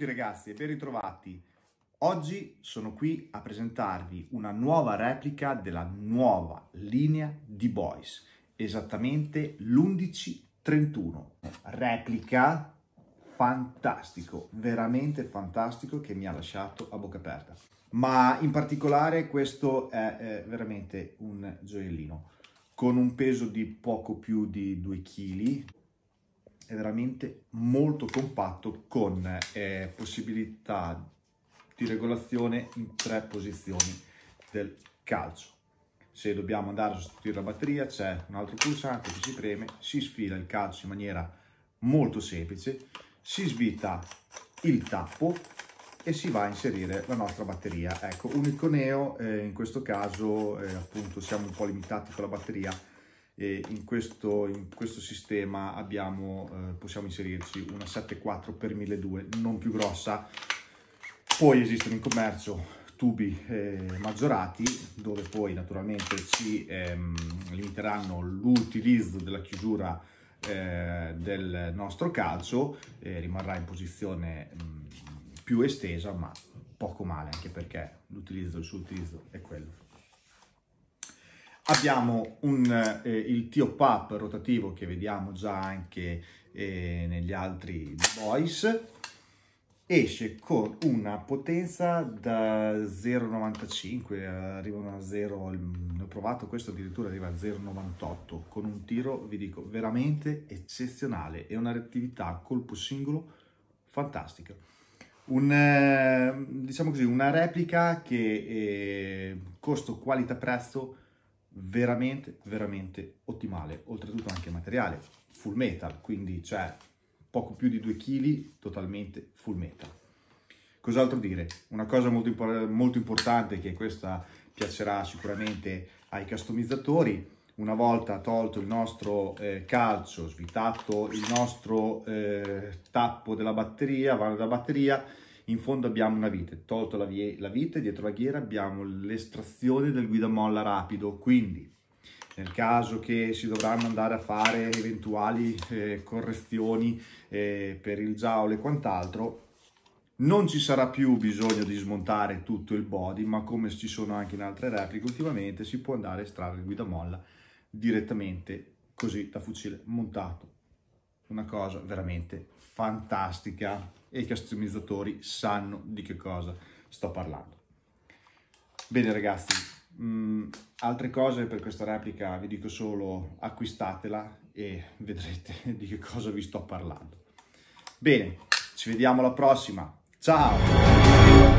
tutti ragazzi e ben ritrovati. Oggi sono qui a presentarvi una nuova replica della nuova linea di Boys, esattamente l'1131. Replica fantastico, veramente fantastico che mi ha lasciato a bocca aperta. Ma in particolare questo è, è veramente un gioiellino con un peso di poco più di 2 kg è veramente molto compatto con eh, possibilità di regolazione in tre posizioni del calcio. Se dobbiamo andare a sostituire la batteria c'è un altro pulsante che si preme, si sfila il calcio in maniera molto semplice, si svita il tappo e si va a inserire la nostra batteria. Ecco, un Iconeo eh, in questo caso eh, appunto siamo un po' limitati con la batteria, e in questo, in questo sistema abbiamo, eh, possiamo inserirci una 7.4 x 1200 non più grossa. Poi esistono in commercio tubi eh, maggiorati dove poi naturalmente ci ehm, limiteranno l'utilizzo della chiusura eh, del nostro calcio eh, rimarrà in posizione mh, mm, più estesa ma poco male anche perché l'utilizzo il suo utilizzo è quello Abbiamo un, eh, il t Up rotativo che vediamo già anche eh, negli altri Boys. Esce con una potenza da 0,95, arrivano a 0, ho provato questo addirittura arriva a 0,98, con un tiro, vi dico, veramente eccezionale e una reattività a colpo singolo fantastica. Un, eh, diciamo così, una replica che eh, costo qualità prezzo veramente, veramente ottimale. Oltretutto anche materiale full metal, quindi c'è poco più di 2 kg totalmente full metal. Cos'altro dire? Una cosa molto, molto importante che questa piacerà sicuramente ai customizzatori, una volta tolto il nostro eh, calcio, svitato il nostro eh, tappo della batteria, vano della batteria, in fondo abbiamo una vite, tolto la, vie- la vite, dietro la ghiera abbiamo l'estrazione del guidamolla rapido, quindi nel caso che si dovranno andare a fare eventuali eh, correzioni eh, per il jaul e quant'altro, non ci sarà più bisogno di smontare tutto il body, ma come ci sono anche in altre repliche ultimamente si può andare a estrarre il guidamolla direttamente così da fucile montato una cosa veramente fantastica e i customizzatori sanno di che cosa sto parlando. Bene ragazzi, mh, mm, altre cose per questa replica vi dico solo acquistatela e vedrete di che cosa vi sto parlando. Bene, ci vediamo alla prossima. Ciao!